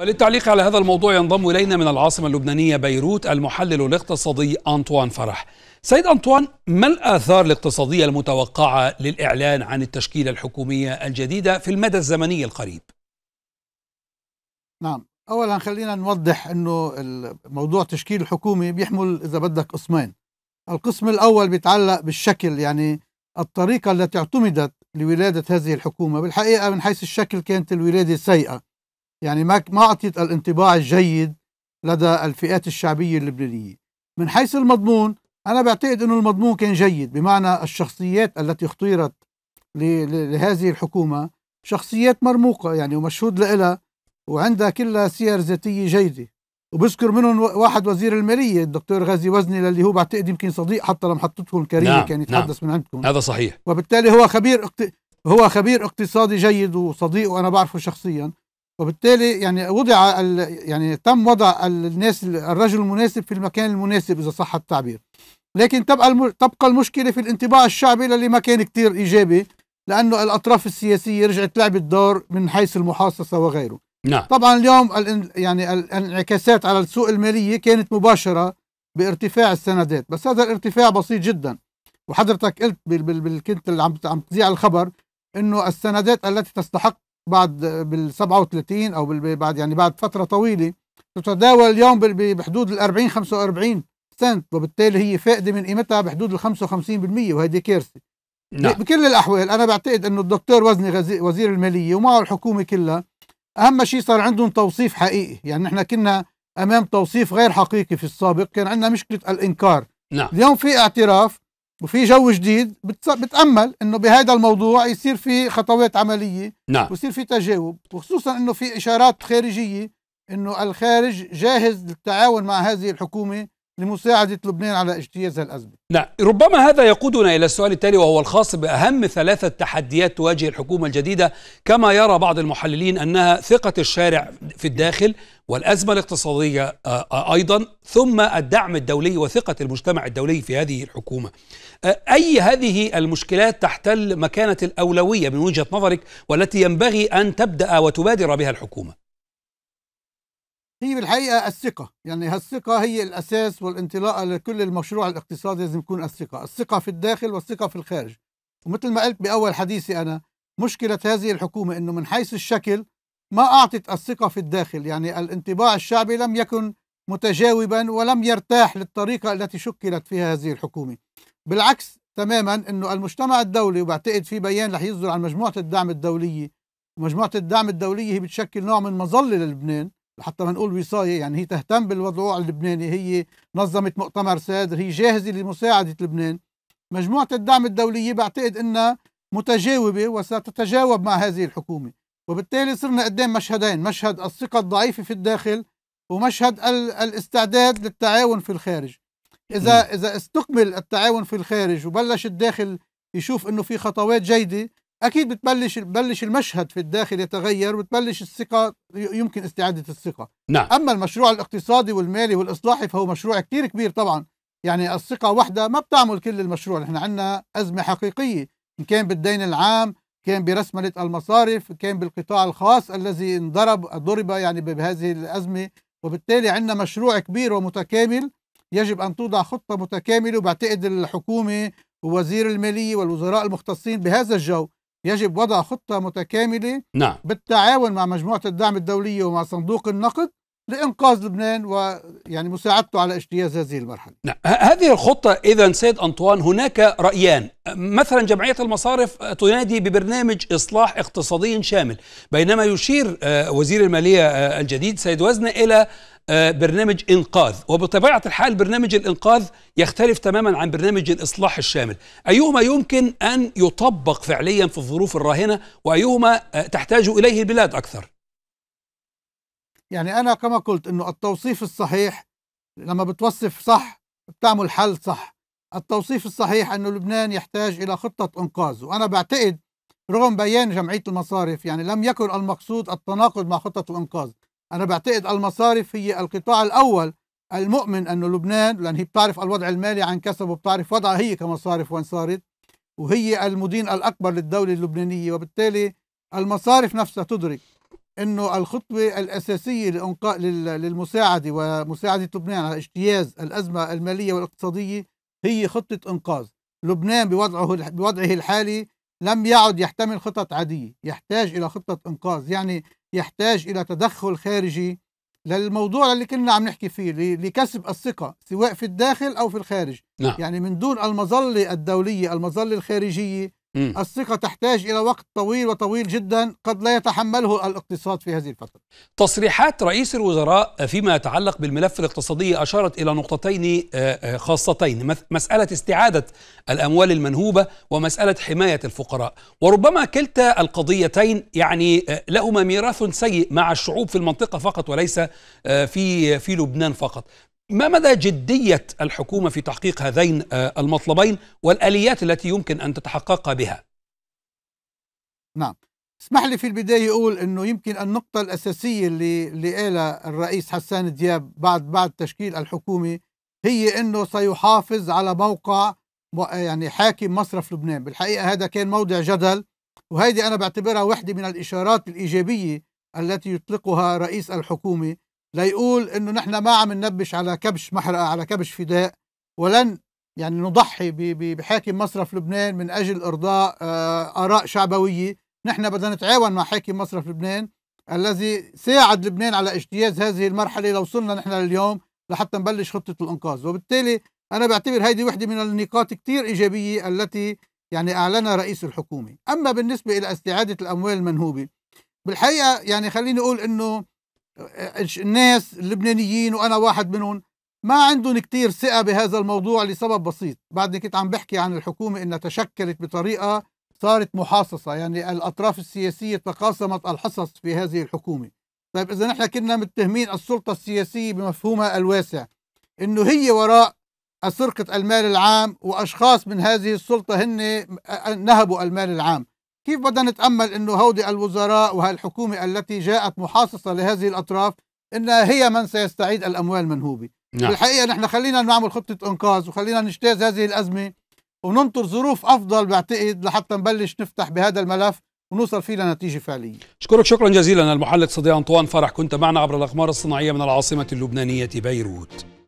وللتعليق على هذا الموضوع ينضم الينا من العاصمه اللبنانيه بيروت المحلل الاقتصادي انطوان فرح. سيد انطوان ما الاثار الاقتصاديه المتوقعه للاعلان عن التشكيله الحكوميه الجديده في المدى الزمني القريب؟ نعم، اولا خلينا نوضح انه موضوع تشكيل الحكومه بيحمل اذا بدك قسمين. القسم الاول بيتعلق بالشكل يعني الطريقه التي اعتمدت لولاده هذه الحكومه، بالحقيقه من حيث الشكل كانت الولاده سيئه. يعني ما ما اعطيت الانطباع الجيد لدى الفئات الشعبيه اللبنانيه من حيث المضمون انا بعتقد انه المضمون كان جيد بمعنى الشخصيات التي اختيرت لهذه الحكومه شخصيات مرموقه يعني ومشهود لها وعندها كلها سير ذاتيه جيده وبذكر منهم واحد وزير الماليه الدكتور غازي وزني اللي هو بعتقد يمكن صديق حتى لمحطتكم الكريم نعم كان نعم. يتحدث نعم من عندكم هذا صحيح وبالتالي هو خبير هو خبير اقتصادي جيد وصديق وانا بعرفه شخصيا وبالتالي يعني وضع يعني تم وضع الناس الرجل المناسب في المكان المناسب اذا صح التعبير لكن تبقى تبقى المشكله في الانطباع الشعبي اللي ما كان كثير ايجابي لانه الاطراف السياسيه رجعت لعبت دور من حيث المحاصصه وغيره نعم. طبعا اليوم يعني الانعكاسات على السوق الماليه كانت مباشره بارتفاع السندات بس هذا الارتفاع بسيط جدا وحضرتك قلت بال بال كنت عم عم تذيع الخبر انه السندات التي تستحق بعد بال 37 او بعد يعني بعد فتره طويله تتداول اليوم بحدود ال 40 45 سنت وبالتالي هي فائده من قيمتها بحدود ال 55% وهيدي كارثه نعم. بكل الاحوال انا بعتقد انه الدكتور وزني وزير الماليه ومعه الحكومه كلها اهم شيء صار عندهم توصيف حقيقي يعني نحن كنا امام توصيف غير حقيقي في السابق كان عندنا مشكله الانكار نعم. اليوم في اعتراف وفي جو جديد بتامل انه بهذا الموضوع يصير في خطوات عمليه نعم ويصير في تجاوب وخصوصا انه في اشارات خارجيه انه الخارج جاهز للتعاون مع هذه الحكومه لمساعدة لبنان على اجتياز الأزمة نعم ربما هذا يقودنا إلى السؤال التالي وهو الخاص بأهم ثلاثة تحديات تواجه الحكومة الجديدة كما يرى بعض المحللين أنها ثقة الشارع في الداخل والأزمة الاقتصادية آه، آه، أيضا ثم الدعم الدولي وثقة المجتمع الدولي في هذه الحكومة آه، أي هذه المشكلات تحتل مكانة الأولوية من وجهة نظرك والتي ينبغي أن تبدأ وتبادر بها الحكومة هي بالحقيقة الثقة يعني هالثقة هي الأساس والانطلاقة لكل المشروع الاقتصادي لازم يكون الثقة الثقة في الداخل والثقة في الخارج ومثل ما قلت بأول حديثي أنا مشكلة هذه الحكومة أنه من حيث الشكل ما أعطت الثقة في الداخل يعني الانطباع الشعبي لم يكن متجاوبا ولم يرتاح للطريقة التي شكلت فيها هذه الحكومة بالعكس تماما أنه المجتمع الدولي وبعتقد في بيان رح يصدر عن مجموعة الدعم الدولية مجموعة الدعم الدولية هي بتشكل نوع من مظلة للبنان لحتى ما نقول وصايه يعني هي تهتم بالوضع اللبناني هي نظمت مؤتمر سادر هي جاهزه لمساعده لبنان مجموعه الدعم الدوليه بعتقد انها متجاوبه وستتجاوب مع هذه الحكومه وبالتالي صرنا قدام مشهدين مشهد الثقه الضعيفه في الداخل ومشهد الاستعداد للتعاون في الخارج اذا اذا استكمل التعاون في الخارج وبلش الداخل يشوف انه في خطوات جيده أكيد بتبلش بلش المشهد في الداخل يتغير وتبلش الثقة يمكن استعادة الثقة نعم. أما المشروع الاقتصادي والمالي والإصلاحي فهو مشروع كثير كبير طبعا يعني الثقة وحدها ما بتعمل كل المشروع نحن عندنا أزمة حقيقية إن كان بالدين العام كان برسملة المصارف كان بالقطاع الخاص الذي انضرب ضرب يعني بهذه الأزمة وبالتالي عندنا مشروع كبير ومتكامل يجب أن توضع خطة متكاملة وبعتقد الحكومة ووزير المالية والوزراء المختصين بهذا الجو يجب وضع خطة متكاملة نعم. بالتعاون مع مجموعة الدعم الدولية ومع صندوق النقد لإنقاذ لبنان ويعني مساعدته على اجتياز هذه المرحلة نعم. هذه الخطة إذا سيد أنطوان هناك رأيان مثلا جمعية المصارف تنادي ببرنامج إصلاح اقتصادي شامل بينما يشير آه، وزير المالية آه، الجديد سيد وزنة إلى آه، برنامج انقاذ وبطبيعه الحال برنامج الانقاذ يختلف تماما عن برنامج الاصلاح الشامل ايهما يمكن ان يطبق فعليا في الظروف الراهنه وايهما آه، تحتاج اليه البلاد اكثر يعني انا كما قلت انه التوصيف الصحيح لما بتوصف صح بتعمل حل صح التوصيف الصحيح انه لبنان يحتاج الى خطه انقاذ وانا بعتقد رغم بيان جمعيه المصارف يعني لم يكن المقصود التناقض مع خطه الانقاذ أنا بعتقد المصارف هي القطاع الأول المؤمن أنه لبنان لأن هي بتعرف الوضع المالي عن كسب وبتعرف وضعها هي كمصارف وين صارت وهي المدين الأكبر للدولة اللبنانية وبالتالي المصارف نفسها تدرك أنه الخطوة الأساسية لإنقاء للمساعدة ومساعدة لبنان على اجتياز الأزمة المالية والاقتصادية هي خطة إنقاذ لبنان بوضعه بوضعه الحالي لم يعد يحتمل خطط عادية يحتاج إلى خطة إنقاذ يعني يحتاج إلى تدخل خارجي للموضوع اللي كنا عم نحكي فيه لكسب الثقة سواء في الداخل أو في الخارج نعم. يعني من دون المظلة الدولية المظلة الخارجية الثقة تحتاج إلى وقت طويل وطويل جدا قد لا يتحمله الاقتصاد في هذه الفترة تصريحات رئيس الوزراء فيما يتعلق بالملف الاقتصادي أشارت إلى نقطتين آه، آه، خاصتين مسألة استعادة الأموال المنهوبة ومسألة حماية الفقراء وربما كلتا القضيتين يعني آه، لهما ميراث سيء مع الشعوب في المنطقة فقط وليس في في لبنان فقط ما مدى جدية الحكومة في تحقيق هذين آه، المطلبين والآليات التي يمكن أن تتحقق بها نعم اسمح لي في البداية أقول أنه يمكن النقطة الأساسية اللي, اللي قالها الرئيس حسان دياب بعد بعد تشكيل الحكومة هي أنه سيحافظ على موقع يعني حاكم مصرف لبنان بالحقيقة هذا كان موضع جدل وهذه أنا بعتبرها واحدة من الإشارات الإيجابية التي يطلقها رئيس الحكومة ليقول انه نحن ما عم ننبش على كبش محرقه على كبش فداء ولن يعني نضحي بحاكم مصرف لبنان من اجل ارضاء آه، اراء شعبويه نحن بدنا نتعاون مع حاكم مصرف لبنان الذي ساعد لبنان على اجتياز هذه المرحله لوصلنا نحن لليوم لحتى نبلش خطه الانقاذ وبالتالي انا بعتبر هذه وحده من النقاط كثير ايجابيه التي يعني اعلنها رئيس الحكومه اما بالنسبه الى استعاده الاموال المنهوبه بالحقيقه يعني خليني اقول انه الناس اللبنانيين وأنا واحد منهم ما عندهم كتير ثقة بهذا الموضوع لسبب بسيط بعدني كنت عم بحكي عن الحكومة أنها تشكلت بطريقة صارت محاصصة يعني الأطراف السياسية تقاسمت الحصص في هذه الحكومة طيب إذا نحن كنا متهمين السلطة السياسية بمفهومها الواسع أنه هي وراء سرقة المال العام وأشخاص من هذه السلطة هن نهبوا المال العام كيف بدنا نتأمل أنه هودي الوزراء وهالحكومة التي جاءت محاصصة لهذه الأطراف أنها هي من سيستعيد الأموال المنهوبة نعم. الحقيقة نحن خلينا نعمل خطة إنقاذ وخلينا نجتاز هذه الأزمة وننطر ظروف أفضل بعتقد لحتى نبلش نفتح بهذا الملف ونوصل فيه لنتيجة فعلية أشكرك شكرا جزيلا المحلل صديق أنطوان فرح كنت معنا عبر الأقمار الصناعية من العاصمة اللبنانية بيروت